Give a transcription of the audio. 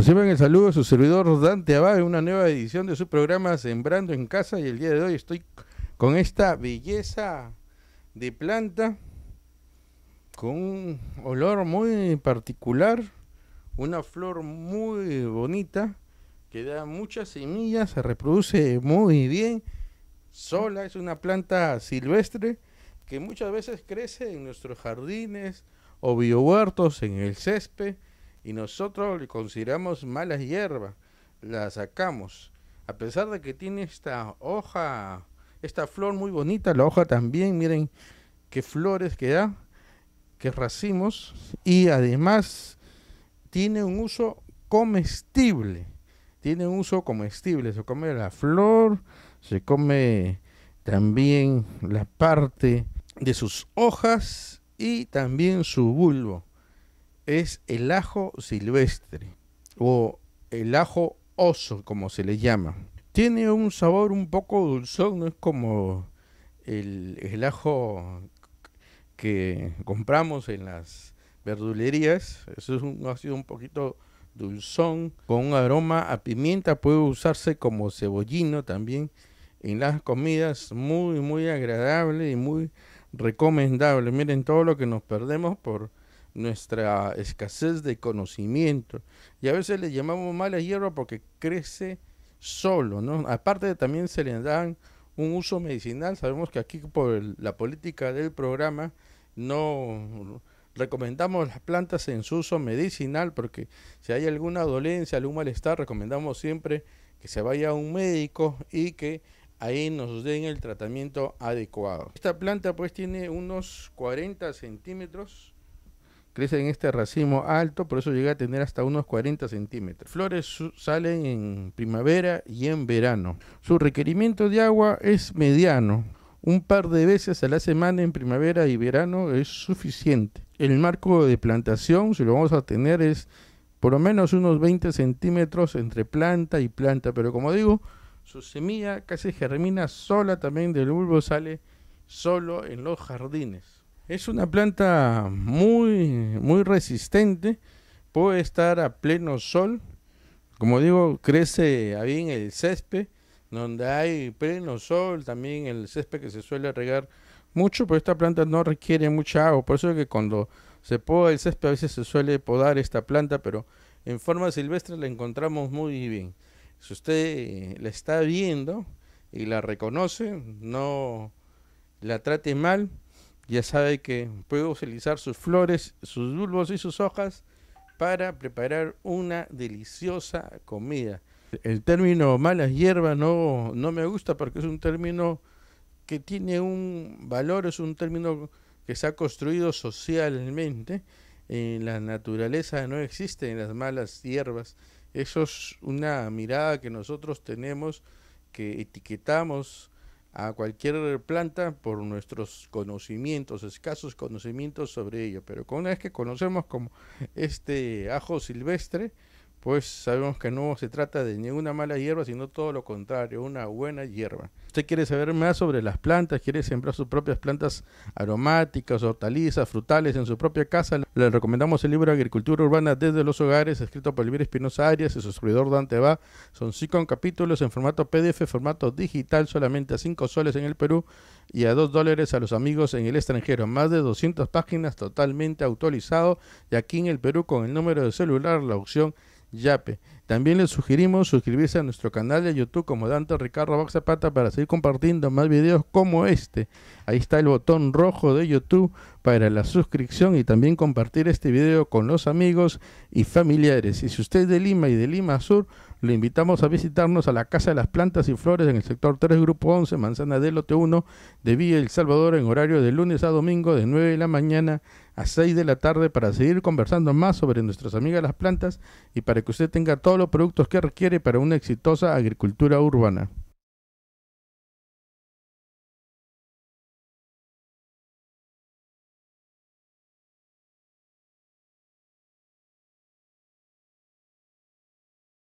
Reciban el saludo de su servidor Dante Abad una nueva edición de su programa Sembrando en Casa y el día de hoy estoy con esta belleza de planta con un olor muy particular, una flor muy bonita que da muchas semillas, se reproduce muy bien, sola, es una planta silvestre que muchas veces crece en nuestros jardines o biohuertos, en el césped y nosotros le consideramos malas hierbas, la sacamos. A pesar de que tiene esta hoja, esta flor muy bonita, la hoja también, miren qué flores que da, qué racimos, y además tiene un uso comestible. Tiene un uso comestible, se come la flor, se come también la parte de sus hojas y también su bulbo es el ajo silvestre o el ajo oso, como se le llama. Tiene un sabor un poco dulzón, no es como el, el ajo que compramos en las verdulerías. Eso es un ácido un poquito dulzón, con un aroma a pimienta. Puede usarse como cebollino también en las comidas. Muy, muy agradable y muy recomendable. Miren todo lo que nos perdemos por nuestra escasez de conocimiento. Y a veces le llamamos mala hierba porque crece solo, ¿no? Aparte de, también se le dan un uso medicinal. Sabemos que aquí por la política del programa no recomendamos las plantas en su uso medicinal porque si hay alguna dolencia, algún malestar, recomendamos siempre que se vaya a un médico y que ahí nos den el tratamiento adecuado. Esta planta pues tiene unos 40 centímetros crece en este racimo alto, por eso llega a tener hasta unos 40 centímetros. Flores salen en primavera y en verano. Su requerimiento de agua es mediano. Un par de veces a la semana en primavera y verano es suficiente. El marco de plantación, si lo vamos a tener, es por lo menos unos 20 centímetros entre planta y planta. Pero como digo, su semilla casi germina sola también del bulbo, sale solo en los jardines. Es una planta muy, muy resistente, puede estar a pleno sol. Como digo, crece bien el césped, donde hay pleno sol, también el césped que se suele regar mucho, pero esta planta no requiere mucha agua. Por eso es que cuando se poda el césped a veces se suele podar esta planta, pero en forma silvestre la encontramos muy bien. Si usted eh, la está viendo y la reconoce, no la trate mal, ya sabe que puede utilizar sus flores, sus bulbos y sus hojas para preparar una deliciosa comida. El término malas hierbas no, no me gusta porque es un término que tiene un valor, es un término que se ha construido socialmente. En la naturaleza no existen las malas hierbas. Eso es una mirada que nosotros tenemos, que etiquetamos a cualquier planta por nuestros conocimientos, escasos conocimientos sobre ello. Pero una vez que conocemos como este ajo silvestre, pues sabemos que no se trata de ninguna mala hierba, sino todo lo contrario, una buena hierba. Usted quiere saber más sobre las plantas, quiere sembrar sus propias plantas aromáticas, hortalizas, frutales en su propia casa, le recomendamos el libro Agricultura Urbana desde los hogares, escrito por Elvira Espinosa Arias y su servidor Dante Va. Son cinco capítulos en formato PDF, formato digital, solamente a cinco soles en el Perú y a dos dólares a los amigos en el extranjero. Más de 200 páginas totalmente autorizado y aquí en el Perú con el número de celular, la opción Yape. También les sugerimos suscribirse a nuestro canal de YouTube como Dante Ricardo Box Zapata para seguir compartiendo más videos como este. Ahí está el botón rojo de YouTube para la suscripción y también compartir este video con los amigos y familiares. Y si usted es de Lima y de Lima Sur, le invitamos a visitarnos a la Casa de las Plantas y Flores en el sector 3, Grupo 11, Manzana del Lote 1 de Villa El Salvador en horario de lunes a domingo de 9 de la mañana a 6 de la tarde para seguir conversando más sobre nuestras amigas las plantas y para que usted tenga todos los productos que requiere para una exitosa agricultura urbana.